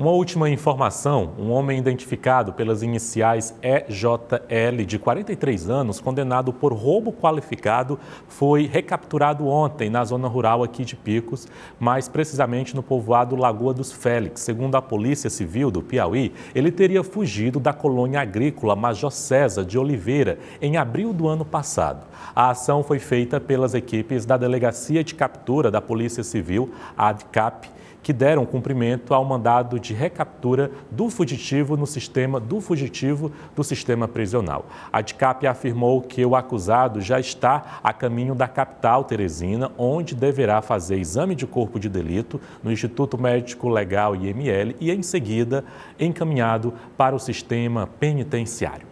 Uma última informação: um homem identificado pelas iniciais EJL, de 43 anos, condenado por roubo qualificado, foi recapturado ontem na zona rural aqui de Picos, mais precisamente no povoado Lagoa dos Félix. Segundo a Polícia Civil do Piauí, ele teria fugido da colônia agrícola Major César de Oliveira em abril do ano passado. A ação foi feita pelas equipes da Delegacia de Captura da Polícia Civil, a ADCAP, que deram cumprimento ao mandado de de recaptura do fugitivo no sistema do fugitivo do sistema prisional. A DICAP afirmou que o acusado já está a caminho da capital teresina, onde deverá fazer exame de corpo de delito no Instituto Médico Legal IML e em seguida encaminhado para o sistema penitenciário.